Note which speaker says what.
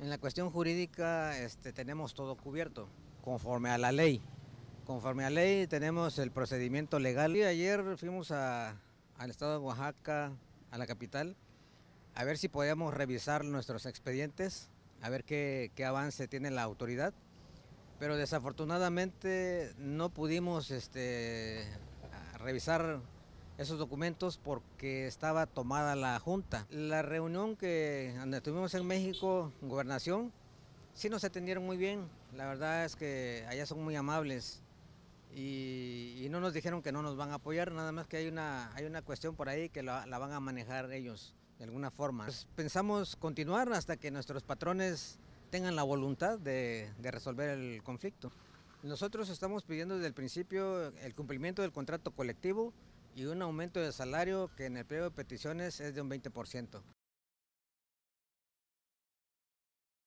Speaker 1: En la cuestión jurídica este, tenemos todo cubierto, conforme a la ley. Conforme a la ley tenemos el procedimiento legal. Y ayer fuimos al estado de Oaxaca, a la capital, a ver si podíamos revisar nuestros expedientes, a ver qué, avance tiene la autoridad. Pero desafortunadamente no pudimos este, revisar esos documentos porque estaba tomada la junta. La reunión que tuvimos en México, gobernación, sí nos atendieron muy bien. La verdad es que allá son muy amables y, no nos dijeron que no nos van a apoyar, nada más que hay una, hay una cuestión por ahí que la, van a manejar ellos de alguna forma. Pues, pensamos continuar hasta que nuestros patrones tengan la voluntad de, de resolver el conflicto. Nosotros estamos pidiendo desde el principio el cumplimiento del contrato colectivo y un aumento de salario que en el pliego de peticiones es de un 20%.